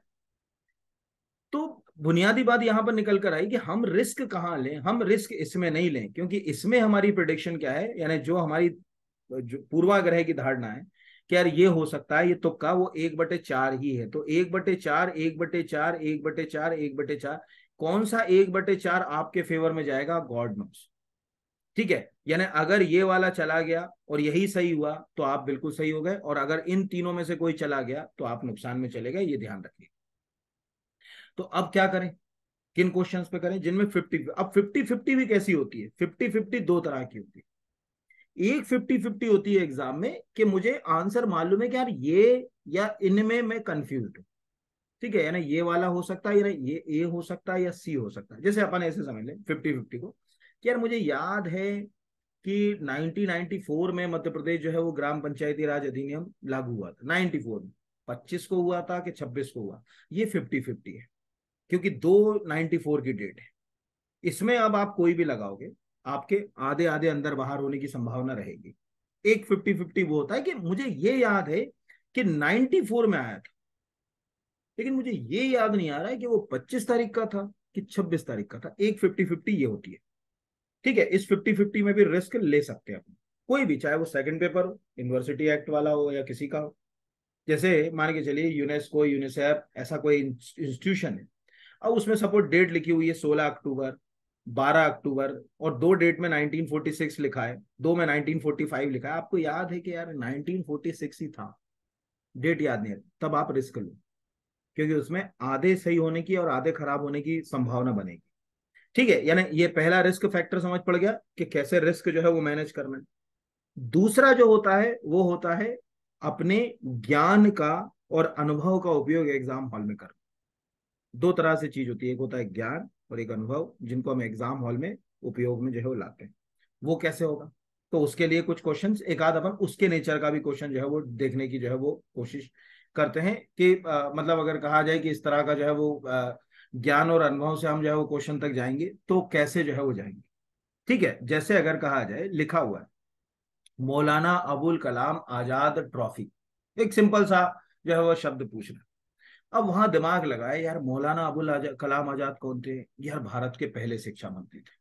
Speaker 1: तो बुनियादी बात यहां पर निकल कर आई कि हम रिस्क कहाँ लें हम रिस्क इसमें नहीं लें क्योंकि इसमें हमारी प्रोडिक्शन क्या है यानी जो हमारी जो पूर्वाग्रह की धारणा है कि यार ये हो सकता है ये तुक्का वो एक बटे चार ही है तो एक बटे चार एक बटे चार एक बटे चार एक बटे चार कौन सा एक बटे चार आपके फेवर में जाएगा गॉड नोस ठीक है यानी अगर ये वाला चला गया और यही सही हुआ तो आप बिल्कुल सही हो गए और अगर इन तीनों में से कोई चला गया तो आप नुकसान में चले गए ये ध्यान रखिए तो अब क्या करें किन क्वेश्चन पे करें जिनमें फिफ्टी अब फिफ्टी फिफ्टी भी कैसी होती है फिफ्टी फिफ्टी दो तरह की होती है एक फिफ्टी फिफ्टी होती है एग्जाम में कि मुझे आंसर मालूम है कि यार ये या इनमें मैं कंफ्यूज हूं ठीक है यानी ये वाला हो सकता है या ये ए हो सकता है या सी हो सकता है जैसे अपन ऐसे समझ लें फिफ्टी फिफ्टी को यार मुझे याद है कि 1994 में मध्य प्रदेश जो है वो ग्राम पंचायती राज अधिनियम लागू हुआ था 94 में 25 को हुआ था कि 26 को हुआ ये 50 50 है क्योंकि दो 94 की डेट है इसमें अब आप कोई भी लगाओगे आपके आधे आधे अंदर बाहर होने की संभावना रहेगी एक फिफ्टी फिफ्टी वो होता है कि मुझे ये याद है कि 94 में आया था लेकिन मुझे ये याद नहीं आ रहा है कि वो पच्चीस तारीख का था कि छब्बीस तारीख का था एक फिफ्टी फिफ्टी ये होती है ठीक है इस फिफ्टी फिफ्टी में भी रिस्क ले सकते हैं कोई भी चाहे वो सेकंड पेपर हो यूनिवर्सिटी एक्ट वाला हो या किसी का हो जैसे मान के चलिए यूनेस्को यूनिसेफ ऐसा कोई इंस्टीट्यूशन है अब उसमें सपोर्ट डेट लिखी हुई है सोलह अक्टूबर बारह अक्टूबर और दो डेट में 1946 लिखा है दो में 1945 लिखा है आपको याद है कि यार 1946 ही था डेट याद नहीं है तब आप रिस्क लो क्योंकि उसमें आधे सही होने की और आधे खराब होने की संभावना बनेगी ठीक है यानी ये पहला रिस्क फैक्टर समझ पड़ गया कि कैसे रिस्क जो है वो मैनेज करना है दूसरा जो होता है वो होता है अपने ज्ञान का और अनुभव का उपयोग एग्जाम हॉल में करना दो तरह से चीज होती है एक होता है ज्ञान और एक अनुभव जिनको हम एग्जाम हॉल में उपयोग में जो है वो लाते हैं वो कैसे होगा तो उसके लिए कुछ क्वेश्चन एक आध अपन उसके नेचर का भी क्वेश्चन जो है वो देखने की जो है वो कोशिश करते हैं कि आ, मतलब अगर कहा जाए कि इस तरह का जो है वो ज्ञान और अनुभव से हम जो है वो क्वेश्चन तक जाएंगे तो कैसे जो है वो जाएंगे ठीक है जैसे अगर कहा जाए लिखा हुआ है मौलाना अबुल कलाम आजाद ट्रॉफी एक सिंपल सा जो है वो शब्द पूछना अब वहां दिमाग लगाए यार मौलाना अबुल आजा, कलाम आजाद कौन थे यार भारत के पहले शिक्षा मंत्री थे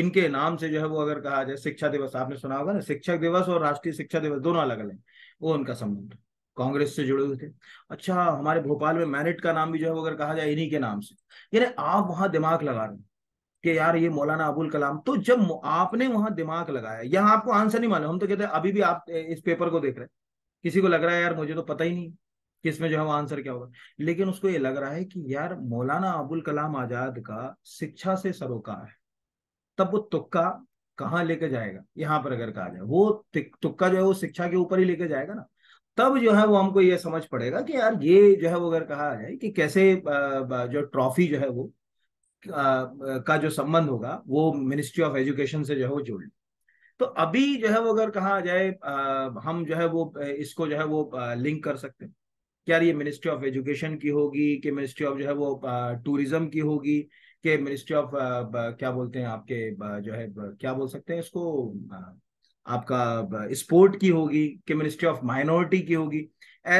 Speaker 1: इनके नाम से जो है वो अगर कहा जाए शिक्षा दिवस आपने सुना होगा ना शिक्षक दिवस और राष्ट्रीय शिक्षा दिवस दोनों अलग अलग वो उनका संबंध है कांग्रेस से जुड़े हुए थे अच्छा हमारे भोपाल में मैरिट का नाम भी जो है अगर कहा जाए इन्हीं के नाम से यानी आप वहां दिमाग लगा रहे कि यार ये मौलाना अबुल कलाम तो जब आपने वहां दिमाग लगाया यहाँ आपको आंसर नहीं मालूम हम तो कहते हैं अभी भी आप इस पेपर को देख रहे हैं किसी को लग रहा है यार मुझे तो पता ही नहीं कि इसमें जो है वो आंसर क्या होगा लेकिन उसको ये लग रहा है कि यार मौलाना अबुल कलाम आजाद का शिक्षा से सरोकार है तब वो तुक्का कहाँ लेके जाएगा यहाँ पर अगर कहा जाए वो तुक्का जो है वो शिक्षा के ऊपर ही लेके जाएगा ना तब जो है वो हमको ये समझ पड़ेगा कि यार ये जो है वो अगर कहा जाए कि कैसे जो ट्रॉफी जो है वो का जो संबंध होगा वो मिनिस्ट्री ऑफ एजुकेशन से जो है वो जुड़ तो अभी जो है वो अगर कहा जाए हम जो है वो इसको जो है वो लिंक कर सकते हैं क्या ये मिनिस्ट्री ऑफ एजुकेशन की होगी कि मिनिस्ट्री ऑफ जो है वो टूरिज्म की होगी कि मिनिस्ट्री ऑफ क्या बोलते हैं आपके जो है क्या बोल सकते हैं इसको आपका स्पोर्ट की होगी कि मिनिस्ट्री ऑफ माइनॉरिटी की होगी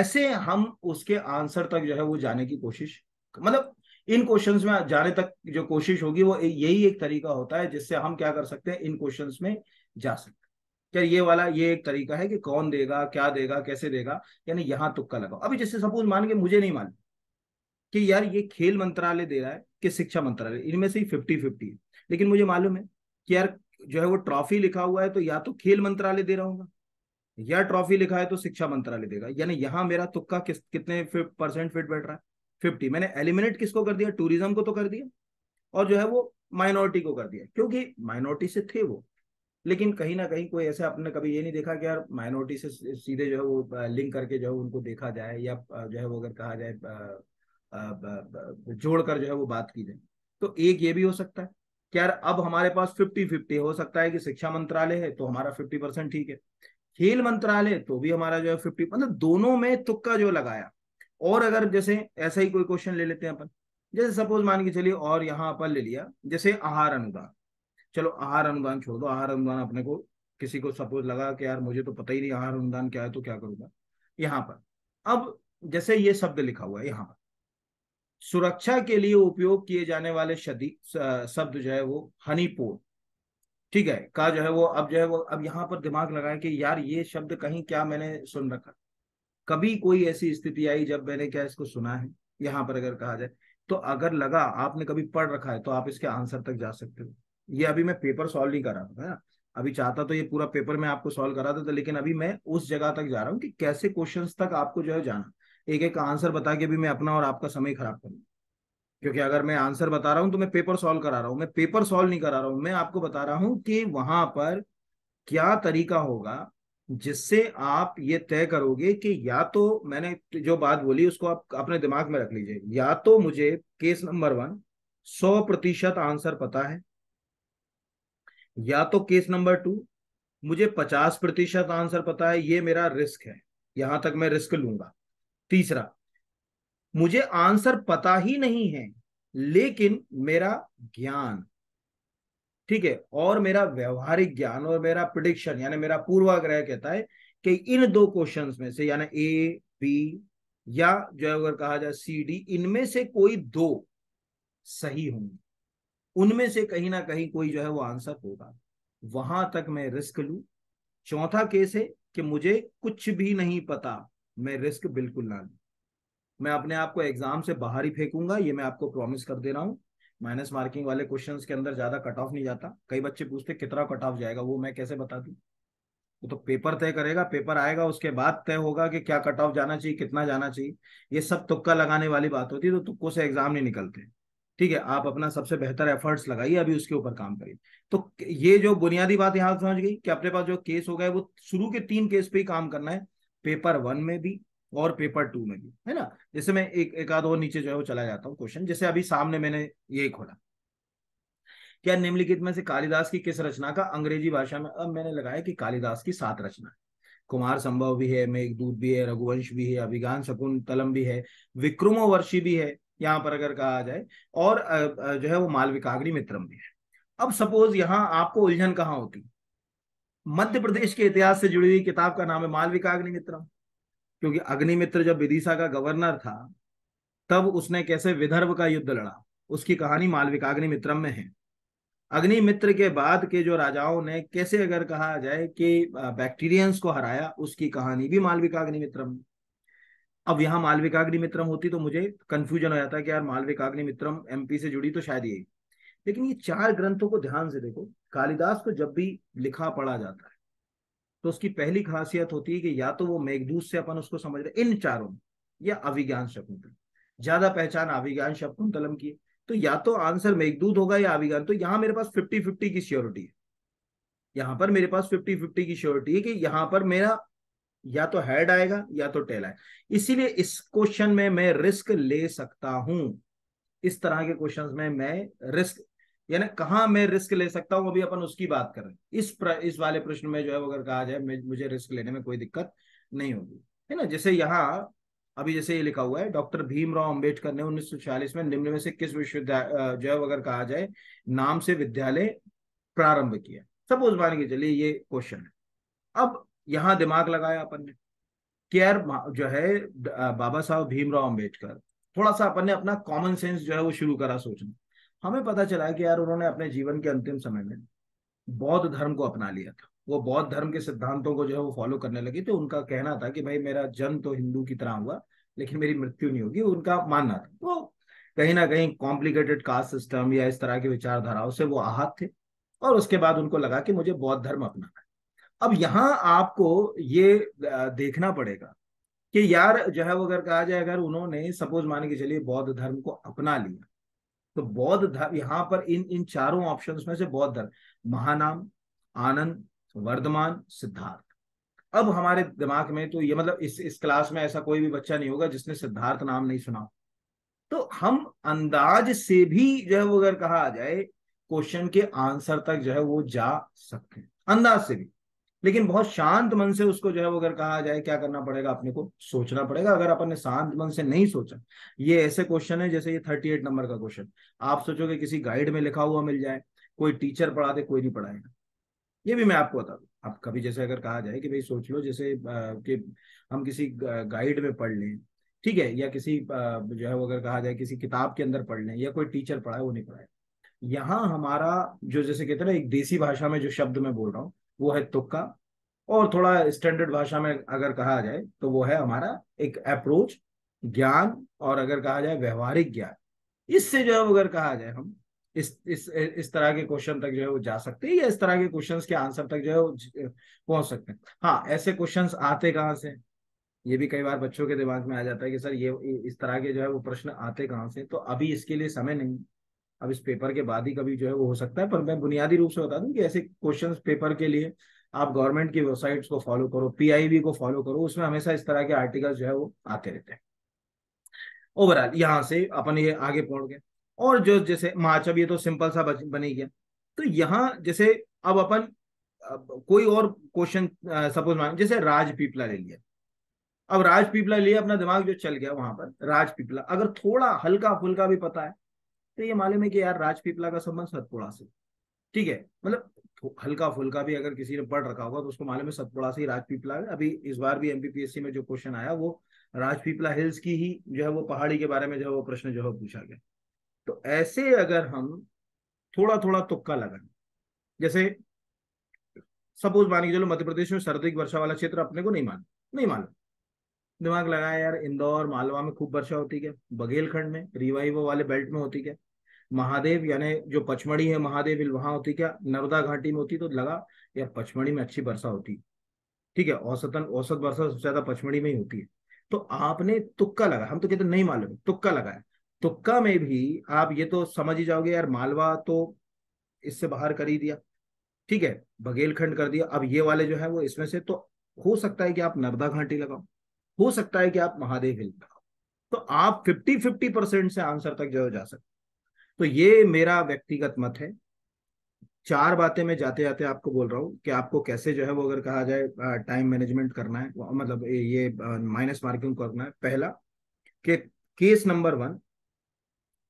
Speaker 1: ऐसे हम उसके आंसर तक जो है वो जाने की कोशिश मतलब इन क्वेश्चंस में जाने तक जो कोशिश होगी वो यही एक तरीका होता है जिससे हम क्या कर सकते हैं इन क्वेश्चंस में जा सकते हैं क्या ये वाला ये एक तरीका है कि कौन देगा क्या देगा कैसे देगा यानी यहाँ तुक्का लगाओ अभी जैसे सपोज मान के मुझे नहीं मान कि यार ये खेल मंत्रालय दे रहा है कि शिक्षा मंत्रालय इनमें से ही फिफ्टी फिफ्टी है लेकिन मुझे मालूम है कि यार जो है वो ट्रॉफी लिखा हुआ है तो या तो खेल मंत्रालय दे रहा होगा या ट्रॉफी लिखा है तो शिक्षा मंत्रालय देगा यानी यहाँ मेरा तुक्का किस कितने परसेंट फिट बैठ रहा है फिफ्टी मैंने एलिमिनेट किसको कर दिया टूरिज्म को तो कर दिया और जो है वो माइनॉरिटी को कर दिया क्योंकि माइनॉरिटी से थे वो लेकिन कहीं ना कहीं कोई ऐसे आपने कभी ये नहीं देखा कि यार माइनॉरिटी से सीधे जो है वो लिंक करके जो है उनको देखा जाए या जो है वो अगर कहा जाए जोड़कर जो है वो बात की जाए तो एक ये भी हो सकता है कि यार अब हमारे पास फिफ्टी फिफ्टी हो सकता है कि शिक्षा मंत्रालय है तो हमारा फिफ्टी परसेंट ठीक है खेल मंत्रालय तो भी हमारा जो है फिफ्टी मतलब दोनों में तुक्का जो लगाया और अगर जैसे ऐसा ही कोई क्वेश्चन ले लेते हैं अपन जैसे सपोज मान के चलिए और यहाँ अपन ले लिया जैसे आहार अनुदान चलो आहार अनुदान छोड़ दो आहार अनुदान अपने को किसी को सपोज लगा कि यार मुझे तो पता ही नहीं आहार अनुदान क्या है तो क्या करूंगा यहाँ पर अब जैसे ये शब्द लिखा हुआ है यहाँ पर सुरक्षा के लिए उपयोग किए जाने वाले शब्द जो है वो हनी ठीक है का जो है वो अब जो है वो अब यहाँ पर दिमाग लगाए कि यार ये शब्द कहीं क्या मैंने सुन रखा कभी कोई ऐसी स्थिति आई जब मैंने क्या इसको सुना है यहाँ पर अगर कहा जाए तो अगर लगा आपने कभी पढ़ रखा है तो आप इसके आंसर तक जा सकते हो ये अभी मैं पेपर सॉल्व नहीं कर रहा था ना अभी चाहता तो ये पूरा पेपर मैं आपको सॉल्व करा था लेकिन अभी मैं उस जगह तक जा रहा हूँ कि कैसे क्वेश्चन तक आपको जो है जाना एक एक आंसर बता के भी मैं अपना और आपका समय खराब करूँ क्योंकि अगर मैं आंसर बता रहा हूँ तो मैं पेपर सॉल्व करा रहा हूँ मैं पेपर सॉल्व नहीं करा रहा हूँ मैं आपको बता रहा हूँ कि वहां पर क्या तरीका होगा जिससे आप ये तय करोगे कि या तो मैंने जो बात बोली उसको आप अपने दिमाग में रख लीजिए या तो मुझे केस नंबर वन सौ प्रतिशत आंसर पता है या तो केस नंबर टू मुझे पचास प्रतिशत आंसर पता है ये मेरा रिस्क है यहां तक मैं रिस्क लूंगा तीसरा मुझे आंसर पता ही नहीं है लेकिन मेरा ज्ञान ठीक है और मेरा व्यवहारिक ज्ञान और मेरा प्रिडिक्शन यानी मेरा पूर्वाग्रह कहता है कि इन दो क्वेश्चंस में से यानी ए बी या जो अगर कहा जाए सी डी इनमें से कोई दो सही होंगे उनमें से कहीं ना कहीं कोई जो है वो आंसर होगा वहां तक मैं रिस्क लू चौथा केस है कि मुझे कुछ भी नहीं पता मैं रिस्क बिल्कुल ना लू मैं अपने आप को एग्जाम से बाहर ही फेंकूंगा ये मैं आपको प्रॉमिस कर दे रहा हूँ माइनस मार्किंग वाले क्वेश्चंस के अंदर ज्यादा कट ऑफ नहीं जाता कई बच्चे पूछते कितना कट ऑफ जाएगा वो मैं कैसे बता दू वो तो पेपर तय करेगा पेपर आएगा उसके बाद तय होगा कि क्या कट ऑफ जाना चाहिए कितना जाना चाहिए ये सब तुक्का लगाने वाली बात होती है तो तुक्को से एग्जाम नहीं निकलते ठीक है आप अपना सबसे बेहतर एफर्ट्स लगाइए अभी उसके ऊपर काम करिए तो ये जो बुनियादी बात यहाँ समझ गई कि अपने पास जो केस हो गए वो शुरू के तीन केस पे ही काम करना है पेपर वन में भी और पेपर टू में भी है ना जैसे मैं एक एक आध और नीचे जो है वो चला जाता हूँ क्वेश्चन जैसे अभी सामने मैंने ये खोला क्या निम्नलिखित में से कालिदास की किस रचना का अंग्रेजी भाषा में अब मैंने लगाया कि कालिदास की सात रचना है कुमार संभव भी है मेघदूत भी है रघुवंश भी है अभिगान शकुन तलम भी है विक्रमोवर्षी भी है यहाँ पर अगर कहा जाए और जो है वो मालविकाग्नि मित्रम भी है अब सपोज यहाँ आपको उलझन कहाँ होती मध्य प्रदेश के इतिहास से जुड़ी हुई किताब का नाम है मालविका अग्निमित्र क्योंकि अग्निमित्र जब विदिशा का गवर्नर था तब उसने कैसे विदर्भ का युद्ध लड़ा उसकी कहानी मालविका अग्निमित्रम में है अग्निमित्र के बाद के जो राजाओं ने कैसे अगर कहा जाए कि बैक्टीरियंस को हराया उसकी कहानी भी मालविका अग्निमित्रम में अब यहाँ मालविका अग्निमित्रम होती तो मुझे कंफ्यूजन हो जाता है कि यार मालविका अग्निमित्रम एमपी से जुड़ी तो शायद यही लेकिन ये चार ग्रंथों को ध्यान से देखो कालिदास को जब भी लिखा पढ़ा जाता है तो उसकी पहली खासियत होती है कि या तो वो मेघदूत से अपन उसको समझ रहे इन चारों में या अभिज्ञान शकुंतल ज्यादा पहचान अभिज्ञान शकुंतलम की तो या तो आंसर मेघदूत होगा या अभिज्ञान तो यहाँ मेरे पास फिफ्टी फिफ्टी की श्योरिटी है यहाँ पर मेरे पास फिफ्टी फिफ्टी की श्योरिटी है कि यहाँ पर मेरा या तो हेड आएगा या तो टेल आएगा इसीलिए इस क्वेश्चन में मैं रिस्क ले सकता हूं इस तरह के क्वेश्चन में मैं रिस्क यानी कहा मैं रिस्क ले सकता हूँ अभी अपन उसकी बात कर रहे हैं इस प्र, इस वाले प्रश्न में जो है अगर कहा जाए मुझे रिस्क लेने में कोई दिक्कत नहीं होगी है ना जैसे यहाँ अभी जैसे ये लिखा हुआ है डॉक्टर भीमराव अंबेडकर ने उन्नीस में निम्न में से किस विश्वविद्यालय जो है अगर कहा जाए नाम से विद्यालय प्रारंभ किया सपोज मान के चलिए ये क्वेश्चन है अब यहाँ दिमाग लगाया अपन ने के जो है बाबा साहब भीमराव अंबेडकर थोड़ा सा अपन ने अपना कॉमन सेंस जो है वो शुरू करा सोचना हमें पता चला कि यार उन्होंने अपने जीवन के अंतिम समय में बौद्ध धर्म को अपना लिया था वो बौद्ध धर्म के सिद्धांतों को जो है वो फॉलो करने लगी तो उनका कहना था कि भाई मेरा जन्म तो हिंदू की तरह हुआ लेकिन मेरी मृत्यु नहीं होगी उनका मानना था वो तो कहीं ना कहीं कॉम्प्लिकेटेड कास्ट सिस्टम या इस तरह की विचारधाराओं से वो आहत थे और उसके बाद उनको लगा कि मुझे बौद्ध धर्म अपनाना है अब यहाँ आपको ये देखना पड़ेगा कि यार जो है वो अगर कहा जाए अगर उन्होंने सपोज माने के चलिए बौद्ध धर्म को अपना लिया तो बौद्ध धर्म यहाँ पर इन इन चारों ऑप्शंस में से बौद्ध धर्म महानाम आनंद वर्धमान सिद्धार्थ अब हमारे दिमाग में तो ये मतलब इस इस क्लास में ऐसा कोई भी बच्चा नहीं होगा जिसने सिद्धार्थ नाम नहीं सुना तो हम अंदाज से भी जो है वो अगर कहा जाए क्वेश्चन के आंसर तक जो है वो जा सकते हैं अंदाज से भी लेकिन बहुत शांत मन से उसको जो है वो अगर कहा जाए क्या करना पड़ेगा अपने को सोचना पड़ेगा अगर अपन ने शांत मन से नहीं सोचा ये ऐसे क्वेश्चन है जैसे ये थर्टी एट नंबर का क्वेश्चन आप सोचोगे किसी गाइड में लिखा हुआ मिल जाए कोई टीचर पढ़ा दे कोई नहीं पढ़ाएगा ये भी मैं आपको बता दू आप कभी जैसे अगर कहा जाए कि भाई सोच लो जैसे कि हम किसी गाइड में पढ़ लें ठीक है या किसी जो है वो अगर कहा जाए किसी किताब के अंदर पढ़ लें या कोई टीचर पढ़ाए वो नहीं पढ़ाए यहाँ हमारा जो जैसे कहते हैं ना एक देसी भाषा में जो शब्द मैं बोल रहा हूँ वो है तुक्का और थोड़ा स्टैंडर्ड भाषा में अगर कहा जाए तो वो है हमारा एक अप्रोच ज्ञान और अगर कहा जाए व्यवहारिक ज्ञान इससे जो है अगर कहा जाए हम इस इस इस तरह के क्वेश्चन तक जो है वो जा सकते हैं या इस तरह के क्वेश्चंस के आंसर तक जो है वो पहुंच सकते हैं हाँ ऐसे क्वेश्चंस आते कहाँ से ये भी कई बार बच्चों के दिमाग में आ जाता है कि सर ये इस तरह के जो है वो प्रश्न आते कहाँ से तो अभी इसके लिए समय नहीं अब इस पेपर के बाद ही कभी जो है वो हो सकता है पर मैं बुनियादी रूप से बता दूं कि ऐसे क्वेश्चन पेपर के लिए आप गवर्नमेंट की वेबसाइट्स को फॉलो करो पीआईबी को फॉलो करो उसमें हमेशा इस तरह के आर्टिकल जो है वो आते रहते हैं ओवरऑल यहाँ से अपन ये आगे पहुंच गए और जो जैसे मार्च अब ये तो सिंपल सा बनी गया तो यहाँ जैसे अब अपन कोई और क्वेश्चन सपोज मान जैसे राजपीपला ले लिया अब राज लिए अपना दिमाग जो चल गया वहां पर राजपीपला अगर थोड़ा हल्का फुल्का भी पता है तो ये मालूम है कि यार राजपीपला का संबंध सतपुड़ा से ठीक है मतलब हल्का फुल्का भी अगर किसी ने पढ़ रखा होगा तो उसको मालूम है सतपुड़ा से ही राजपीपला अभी इस बार भी एमपीपीएससी में जो क्वेश्चन आया वो राजपीपला हिल्स की ही जो है वो पहाड़ी के बारे में जो है वो प्रश्न जो है पूछा गया तो ऐसे अगर हम थोड़ा थोड़ा तुक्का लगा जैसे सपोज मान के चलो मध्य प्रदेश में सर्दी वर्षा वाला क्षेत्र अपने को नहीं मालूम नहीं मालूम दिमाग लगाया यार इंदौर मालवा में खूब वर्षा होती है बघेलखंड में रिवाइव वाले बेल्ट में होती क्या महादेव यानी जो पचमढ़ी है महादेव हिल वहां होती क्या नर्मदा घाटी में होती तो लगा यार पचमढ़ी में अच्छी वर्षा होती ठीक है औसतन औसत वर्षा सबसे ज्यादा पचमढ़ी में ही होती है तो आपने तुक्का लगा हम तो कहते नहीं मालूम तुक्का लगाया तुक्का में भी आप ये तो समझ ही जाओगे यार मालवा तो इससे बाहर कर ही दिया ठीक है बघेलखंड कर दिया अब ये वाले जो है वो इसमें से तो हो सकता है कि आप नर्मदा घाटी लगाओ हो सकता है कि आप महादेव हिल लगाओ तो आप फिफ्टी फिफ्टी परसेंट से आंसर तक जो जा सकते तो ये मेरा व्यक्तिगत मत है चार बातें मैं जाते जाते आपको बोल रहा हूँ कि आपको कैसे जो है वो अगर कहा जाए टाइम मैनेजमेंट करना है मतलब ये माइनस मार्किंग करना है पहला कि केस नंबर वन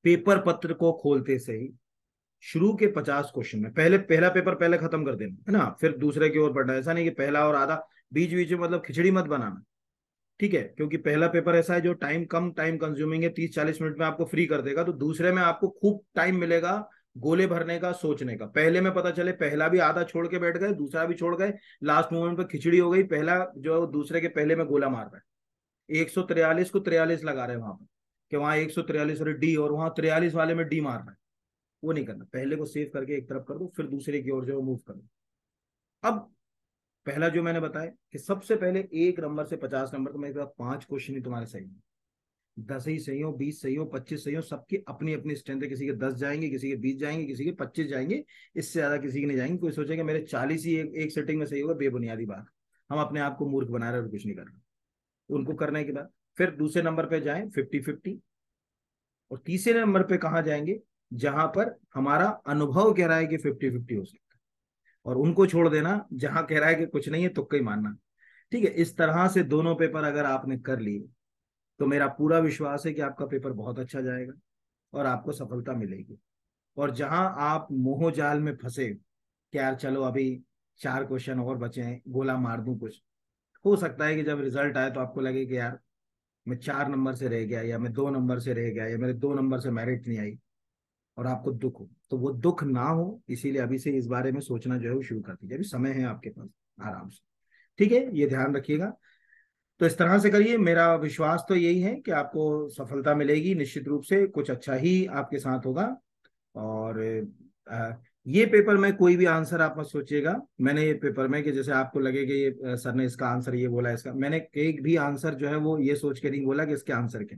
Speaker 1: पेपर पत्र को खोलते से ही शुरू के पचास क्वेश्चन में पहले पहला पेपर पहले खत्म कर देना है ना फिर दूसरे की ओर बढ़ना ऐसा नहीं कि पहला और आधा बीच बीच में मतलब खिचड़ी मत बनाना ठीक है क्योंकि पहला पेपर ऐसा है जो टाइम कम टाइम कंज्यूमिंग है तीस चालीस मिनट में आपको फ्री कर देगा तो दूसरे में आपको खूब टाइम मिलेगा गोले भरने का सोचने का पहले में पता चले पहला भी आधा छोड़ के बैठ गए दूसरा भी छोड़ गए लास्ट मोमेंट पर खिचड़ी हो गई पहला जो है दूसरे के पहले में गोला मार रहा है एक सौ को त्रियालीस लगा रहे हैं वहां पर कि वहां एक सौ और डी और वहां त्रियालीस वाले में डी मार रहा है वो नहीं करना पहले को सेव करके एक तरफ कर दो फिर दूसरे की ओर जो मूव कर दो अब पहला जो मैंने बताया कि सबसे पहले एक नंबर से पचास नंबर को मेरे पास पांच क्वेश्चन ही तुम्हारे सही है दस ही सही हो बीस सही हो पच्चीस सही हो सबकी अपनी अपनी स्ट्रेंथ है किसी के दस जाएंगे किसी के बीस जाएंगे किसी के पच्चीस जाएंगे इससे ज्यादा किसी के नहीं जाएंगे कोई सोचेगा मेरे चालीस ही एक, एक सेटिंग में सही होगा बेबुनियादी बात हम अपने आप को मूर्ख बना रहे और कुछ नहीं कर रहे उनको करने के बाद फिर दूसरे नंबर पर जाए फिफ्टी फिफ्टी और तीसरे नंबर पर कहा जाएंगे जहां पर हमारा अनुभव कह रहा है कि फिफ्टी फिफ्टी हो सके और उनको छोड़ देना जहां कह रहा है कि कुछ नहीं है तुक्का ही मानना ठीक है इस तरह से दोनों पेपर अगर आपने कर लिए तो मेरा पूरा विश्वास है कि आपका पेपर बहुत अच्छा जाएगा और आपको सफलता मिलेगी और जहां आप मोह जाल में फंसे कि यार चलो अभी चार क्वेश्चन और बचे हैं गोला मार दूं कुछ हो सकता है कि जब रिजल्ट आए तो आपको लगे कि यार मैं चार नंबर से रह गया या मैं दो नंबर से रह गया या मेरे दो नंबर से मेरिट नहीं आई और आपको दुख हो तो वो दुख ना हो इसीलिए अभी से इस बारे में सोचना जो है वो शुरू कर दीजिए अभी समय है आपके पास आराम से ठीक है ये ध्यान रखिएगा तो इस तरह से करिए मेरा विश्वास तो यही है कि आपको सफलता मिलेगी निश्चित रूप से कुछ अच्छा ही आपके साथ होगा और ये पेपर में कोई भी आंसर आप मत सोचिएगा मैंने ये पेपर में कि जैसे आपको लगे कि ये सर ने इसका आंसर ये बोला इसका मैंने एक भी आंसर जो है वो ये सोच के नहीं बोला कि इसके आंसर के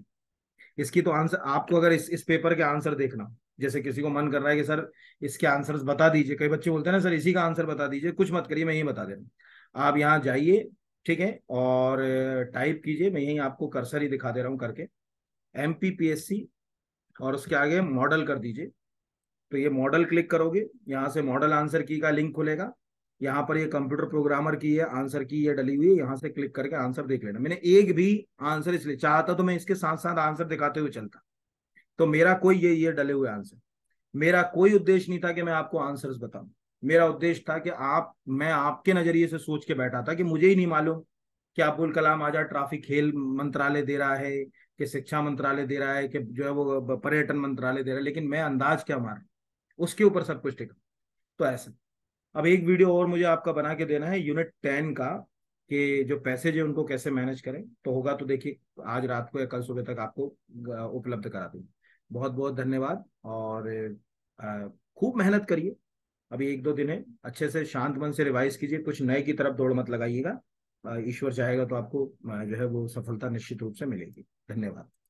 Speaker 1: इसकी तो आंसर आपको अगर इस इस पेपर के आंसर देखना जैसे किसी को मन कर रहा है कि सर इसके आंसर बता दीजिए कई बच्चे बोलते हैं ना सर इसी का आंसर बता दीजिए कुछ मत करिए मैं यही बता दे रहा हूँ आप यहाँ जाइए ठीक है और टाइप कीजिए मैं यही आपको कर्सर ही दिखा दे रहा हूँ करके एम और उसके आगे मॉडल कर दीजिए तो ये मॉडल क्लिक करोगे यहाँ से मॉडल आंसर की का लिंक खुलेगा यहाँ पर ये कंप्यूटर प्रोग्रामर की है आंसर की ये डली हुई है यहाँ से क्लिक करके आंसर देख लेना मैंने एक भी आंसर इसलिए चाहता तो मैं इसके साथ साथ आंसर दिखाते हुए चलता तो मेरा कोई ये ये डले हुए आंसर मेरा कोई उद्देश्य नहीं था कि मैं आपको आंसर्स बताऊं मेरा उद्देश्य था कि आप मैं आपके नजरिए से सोच के बैठा था कि मुझे ही नहीं मालूम कि अबुल कलाम आजाद ट्रैफिक खेल मंत्रालय दे रहा है कि शिक्षा मंत्रालय दे रहा है कि जो है वो पर्यटन मंत्रालय दे रहा है लेकिन मैं अंदाज क्या मार उसके ऊपर सब कुछ टिका तो ऐसा अब एक वीडियो और मुझे आपका बना के देना है यूनिट टेन का कि जो पैसेज है उनको कैसे मैनेज करें तो होगा तो देखिए आज रात को या कल सुबह तक आपको उपलब्ध करा दूंगा बहुत बहुत धन्यवाद और खूब मेहनत करिए अभी एक दो दिन है अच्छे से शांत मन से रिवाइज कीजिए कुछ नए की तरफ दौड़ मत लगाइएगा ईश्वर चाहेगा तो आपको जो है वो सफलता निश्चित रूप से मिलेगी धन्यवाद